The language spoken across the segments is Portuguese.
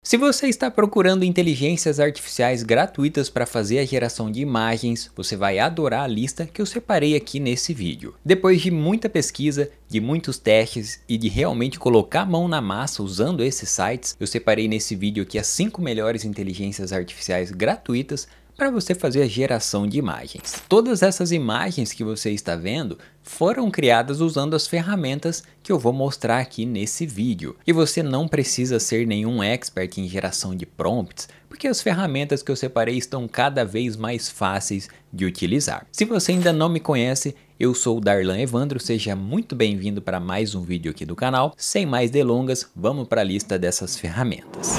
Se você está procurando inteligências artificiais gratuitas para fazer a geração de imagens, você vai adorar a lista que eu separei aqui nesse vídeo. Depois de muita pesquisa, de muitos testes e de realmente colocar a mão na massa usando esses sites, eu separei nesse vídeo aqui as 5 melhores inteligências artificiais gratuitas para você fazer a geração de imagens. Todas essas imagens que você está vendo foram criadas usando as ferramentas que eu vou mostrar aqui nesse vídeo. E você não precisa ser nenhum expert em geração de prompts, porque as ferramentas que eu separei estão cada vez mais fáceis de utilizar. Se você ainda não me conhece, eu sou o Darlan Evandro, seja muito bem-vindo para mais um vídeo aqui do canal. Sem mais delongas, vamos para a lista dessas ferramentas.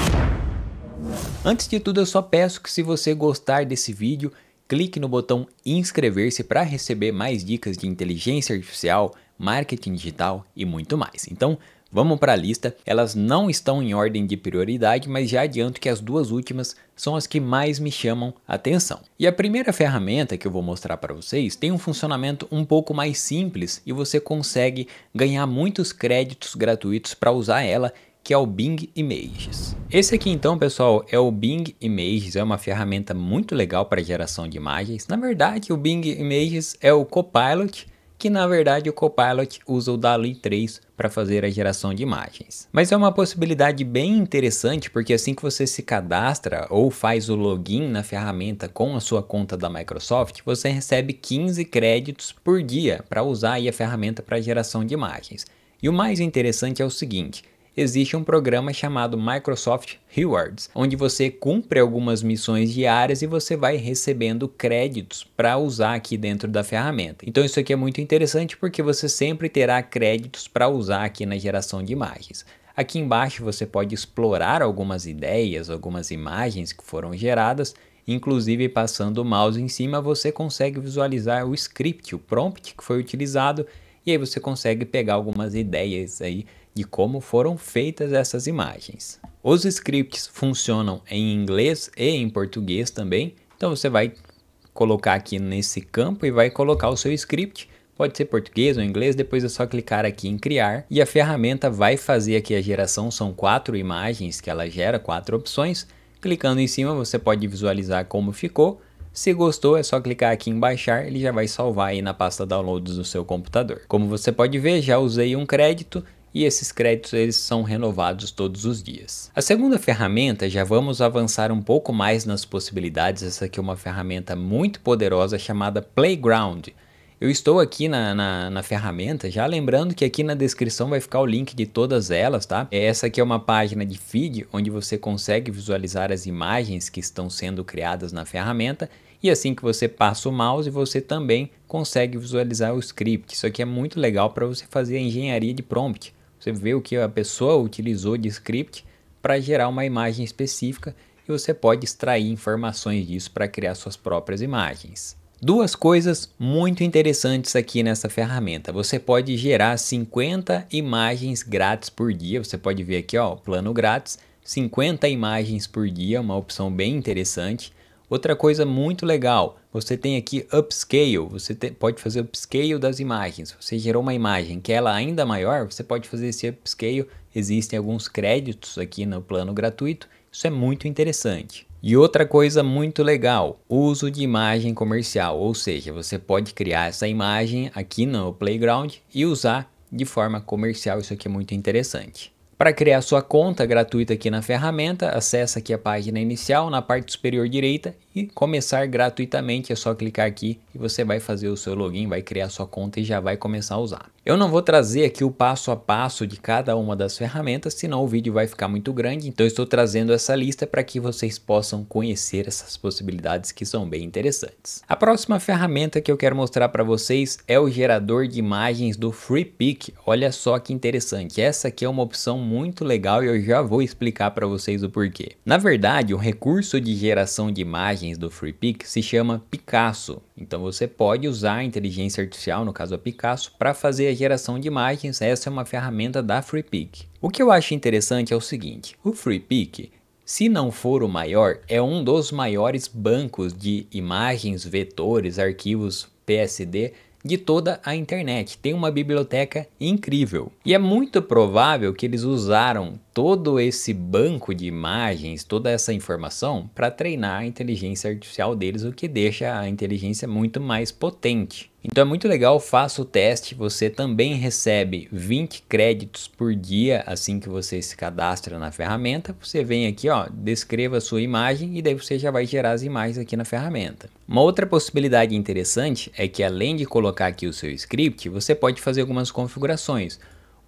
Antes de tudo, eu só peço que se você gostar desse vídeo, clique no botão inscrever-se para receber mais dicas de inteligência artificial, marketing digital e muito mais. Então, vamos para a lista. Elas não estão em ordem de prioridade, mas já adianto que as duas últimas são as que mais me chamam atenção. E a primeira ferramenta que eu vou mostrar para vocês tem um funcionamento um pouco mais simples e você consegue ganhar muitos créditos gratuitos para usar ela que é o Bing Images. Esse aqui então, pessoal, é o Bing Images, é uma ferramenta muito legal para geração de imagens. Na verdade, o Bing Images é o Copilot, que na verdade o Copilot usa o DALI 3 para fazer a geração de imagens. Mas é uma possibilidade bem interessante porque assim que você se cadastra ou faz o login na ferramenta com a sua conta da Microsoft, você recebe 15 créditos por dia para usar a ferramenta para geração de imagens. E o mais interessante é o seguinte, existe um programa chamado Microsoft Rewards, onde você cumpre algumas missões diárias e você vai recebendo créditos para usar aqui dentro da ferramenta. Então isso aqui é muito interessante porque você sempre terá créditos para usar aqui na geração de imagens. Aqui embaixo você pode explorar algumas ideias, algumas imagens que foram geradas Inclusive, passando o mouse em cima, você consegue visualizar o script, o prompt que foi utilizado, e aí você consegue pegar algumas ideias aí e como foram feitas essas imagens. Os scripts funcionam em inglês e em português também, então você vai colocar aqui nesse campo e vai colocar o seu script, pode ser português ou inglês, depois é só clicar aqui em criar e a ferramenta vai fazer aqui a geração, são quatro imagens que ela gera, quatro opções, clicando em cima você pode visualizar como ficou, se gostou, é só clicar aqui em baixar, ele já vai salvar aí na pasta downloads do seu computador. Como você pode ver, já usei um crédito, e esses créditos eles são renovados todos os dias. A segunda ferramenta, já vamos avançar um pouco mais nas possibilidades, essa aqui é uma ferramenta muito poderosa chamada Playground. Eu estou aqui na, na, na, ferramenta, já lembrando que aqui na descrição vai ficar o link de todas elas, tá? É, essa aqui é uma página de feed, onde você consegue visualizar as imagens que estão sendo criadas na ferramenta, e assim que você passa o mouse, você também consegue visualizar o script. Isso aqui é muito legal para você fazer a engenharia de prompt. Você vê o que a pessoa utilizou de script para gerar uma imagem específica e você pode extrair informações disso para criar suas próprias imagens. Duas coisas muito interessantes aqui nessa ferramenta. Você pode gerar 50 imagens grátis por dia. Você pode ver aqui, ó, plano grátis, 50 imagens por dia, uma opção bem interessante. Outra coisa muito legal, você tem aqui upscale, você te, pode fazer upscale das imagens. Você gerou uma imagem que é ela é ainda maior, você pode fazer esse upscale. Existem alguns créditos aqui no plano gratuito, isso é muito interessante. E outra coisa muito legal, uso de imagem comercial, ou seja, você pode criar essa imagem aqui no Playground e usar de forma comercial, isso aqui é muito interessante. Para criar sua conta gratuita aqui na ferramenta, acessa aqui a página inicial, na parte superior direita e começar gratuitamente. É só clicar aqui e você vai fazer o seu login, vai criar sua conta e já vai começar a usar. Eu não vou trazer aqui o passo a passo de cada uma das ferramentas, senão o vídeo vai ficar muito grande. Então estou trazendo essa lista para que vocês possam conhecer essas possibilidades que são bem interessantes. A próxima ferramenta que eu quero mostrar para vocês é o gerador de imagens do FreePic. Olha só que interessante. Essa aqui é uma opção muito legal e eu já vou explicar para vocês o porquê. Na verdade, o recurso de geração de imagens imagens do FreePic se chama Picasso. Então você pode usar a inteligência artificial, no caso a Picasso, para fazer a geração de imagens. Essa é uma ferramenta da FreePic. O que eu acho interessante é o seguinte: o FreePic se não for o maior, é um dos maiores bancos de imagens, vetores, arquivos PSD de toda a internet. Tem uma biblioteca incrível. E é muito provável que eles usaram todo esse banco de imagens, toda essa informação para treinar a inteligência artificial deles, o que deixa a inteligência muito mais potente. Então é muito legal, faça o teste, você também recebe 20 créditos por dia assim que você se cadastra na ferramenta. Você vem aqui, ó, descreva a sua imagem e daí você já vai gerar as imagens aqui na ferramenta. Uma outra possibilidade interessante é que além de colocar aqui o seu script, você pode fazer algumas configurações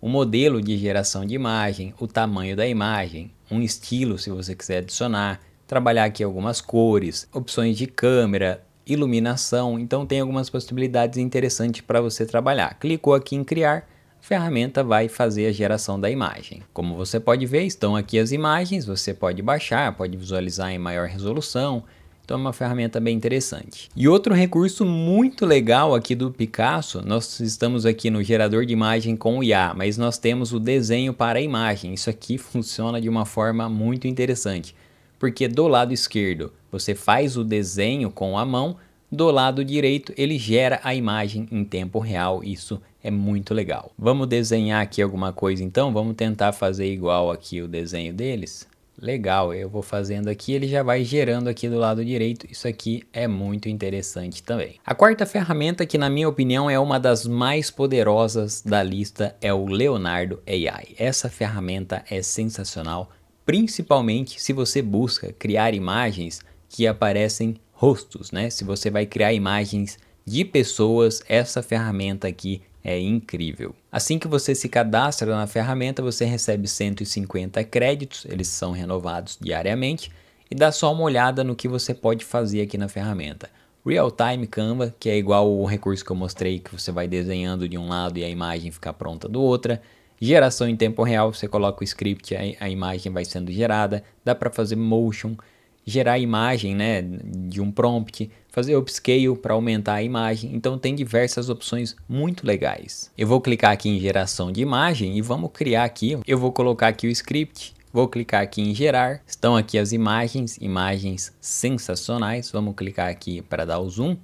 o modelo de geração de imagem, o tamanho da imagem, um estilo se você quiser adicionar, trabalhar aqui algumas cores, opções de câmera, iluminação, então tem algumas possibilidades interessantes para você trabalhar. Clicou aqui em criar, a ferramenta vai fazer a geração da imagem. Como você pode ver, estão aqui as imagens, você pode baixar, pode visualizar em maior resolução, então é uma ferramenta bem interessante. E outro recurso muito legal aqui do Picasso, nós estamos aqui no gerador de imagem com o IA, mas nós temos o desenho para a imagem. Isso aqui funciona de uma forma muito interessante, porque do lado esquerdo você faz o desenho com a mão, do lado direito ele gera a imagem em tempo real, isso é muito legal. Vamos desenhar aqui alguma coisa então? Vamos tentar fazer igual aqui o desenho deles? Legal, eu vou fazendo aqui, ele já vai gerando aqui do lado direito, isso aqui é muito interessante também. A quarta ferramenta, que na minha opinião é uma das mais poderosas da lista, é o Leonardo AI. Essa ferramenta é sensacional, principalmente se você busca criar imagens que aparecem rostos, né? Se você vai criar imagens de pessoas, essa ferramenta aqui é incrível. Assim que você se cadastra na ferramenta, você recebe 150 créditos, eles são renovados diariamente, e dá só uma olhada no que você pode fazer aqui na ferramenta. Real Time Canva, que é igual o recurso que eu mostrei, que você vai desenhando de um lado e a imagem fica pronta do outro. Geração em tempo real, você coloca o script, a imagem vai sendo gerada. Dá para fazer motion, gerar imagem, né, de um prompt, fazer upscale para aumentar a imagem. Então tem diversas opções muito legais. Eu vou clicar aqui em geração de imagem e vamos criar aqui. Eu vou colocar aqui o script Vou clicar aqui em gerar. Estão aqui as imagens, imagens sensacionais. Vamos clicar aqui para dar o zoom.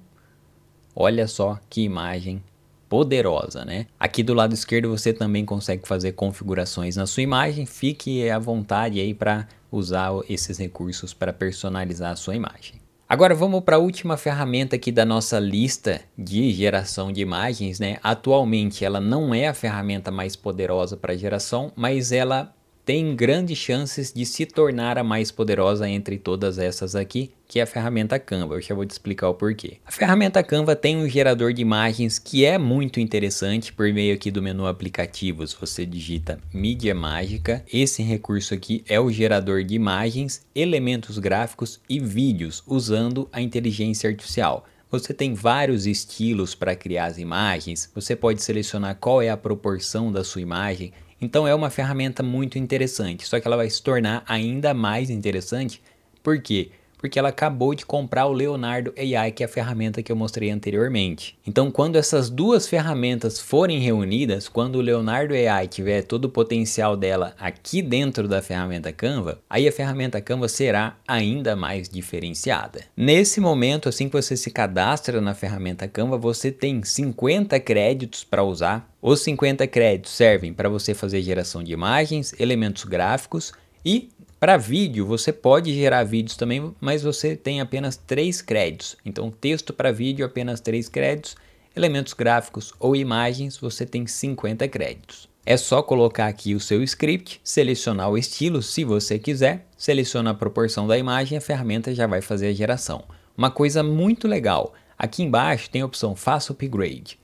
Olha só que imagem poderosa, né? Aqui do lado esquerdo você também consegue fazer configurações na sua imagem, fique à vontade aí para usar esses recursos para personalizar a sua imagem. Agora vamos para a última ferramenta aqui da nossa lista de geração de imagens, né? Atualmente ela não é a ferramenta mais poderosa para geração, mas ela tem grandes chances de se tornar a mais poderosa entre todas essas aqui, que é a ferramenta Canva. Eu já vou te explicar o porquê. A ferramenta Canva tem um gerador de imagens que é muito interessante por meio aqui do menu aplicativos. Você digita mídia mágica. Esse recurso aqui é o gerador de imagens, elementos gráficos e vídeos usando a inteligência artificial. Você tem vários estilos para criar as imagens, você pode selecionar qual é a proporção da sua imagem então é uma ferramenta muito interessante, só que ela vai se tornar ainda mais interessante porque porque ela acabou de comprar o Leonardo AI, que é a ferramenta que eu mostrei anteriormente. Então, quando essas duas ferramentas forem reunidas, quando o Leonardo AI tiver todo o potencial dela aqui dentro da ferramenta Canva, aí a ferramenta Canva será ainda mais diferenciada. Nesse momento, assim que você se cadastra na ferramenta Canva, você tem 50 créditos para usar. Os 50 créditos servem para você fazer geração de imagens, elementos gráficos e para vídeo, você pode gerar vídeos também, mas você tem apenas três créditos. Então, texto para vídeo, apenas três créditos. Elementos gráficos ou imagens, você tem 50 créditos. É só colocar aqui o seu script, selecionar o estilo se você quiser, seleciona a proporção da imagem e a ferramenta já vai fazer a geração. Uma coisa muito legal, aqui embaixo tem a opção Faça Upgrade.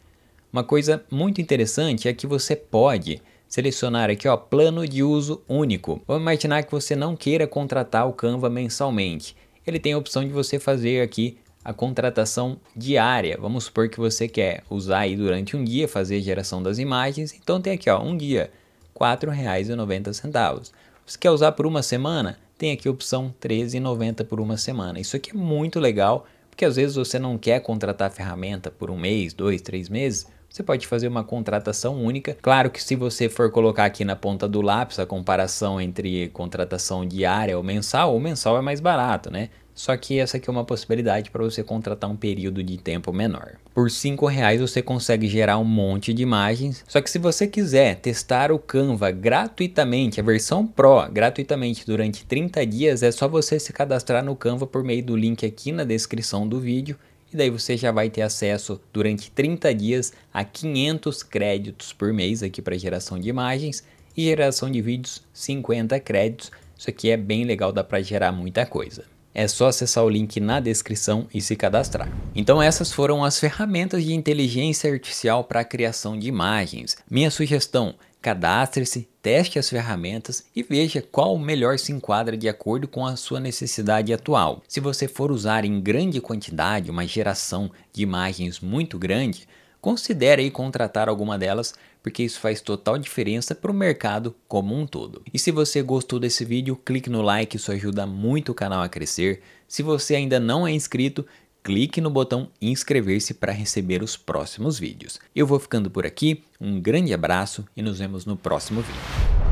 Uma coisa muito interessante é que você pode selecionar aqui ó, plano de uso único. Vamos imaginar que você não queira contratar o Canva mensalmente. Ele tem a opção de você fazer aqui a contratação diária. Vamos supor que você quer usar aí durante um dia, fazer a geração das imagens. Então tem aqui ó, um dia, R$ 4,90. Você quer usar por uma semana? Tem aqui a opção R$ 13,90 por uma semana. Isso aqui é muito legal, porque às vezes você não quer contratar a ferramenta por um mês, dois, três meses, você pode fazer uma contratação única. Claro que se você for colocar aqui na ponta do lápis a comparação entre contratação diária ou mensal, o mensal é mais barato, né? Só que essa aqui é uma possibilidade para você contratar um período de tempo menor. Por R$ reais você consegue gerar um monte de imagens. Só que se você quiser testar o Canva gratuitamente, a versão Pro, gratuitamente durante 30 dias, é só você se cadastrar no Canva por meio do link aqui na descrição do vídeo e daí você já vai ter acesso durante 30 dias a 500 créditos por mês aqui para geração de imagens e geração de vídeos 50 créditos. Isso aqui é bem legal, dá para gerar muita coisa. É só acessar o link na descrição e se cadastrar. Então essas foram as ferramentas de inteligência artificial para a criação de imagens. Minha sugestão Cadastre-se, teste as ferramentas e veja qual melhor se enquadra de acordo com a sua necessidade atual. Se você for usar em grande quantidade uma geração de imagens muito grande, considere aí contratar alguma delas, porque isso faz total diferença para o mercado como um todo. E se você gostou desse vídeo, clique no like, isso ajuda muito o canal a crescer. Se você ainda não é inscrito, clique no botão inscrever-se para receber os próximos vídeos. Eu vou ficando por aqui, um grande abraço e nos vemos no próximo vídeo.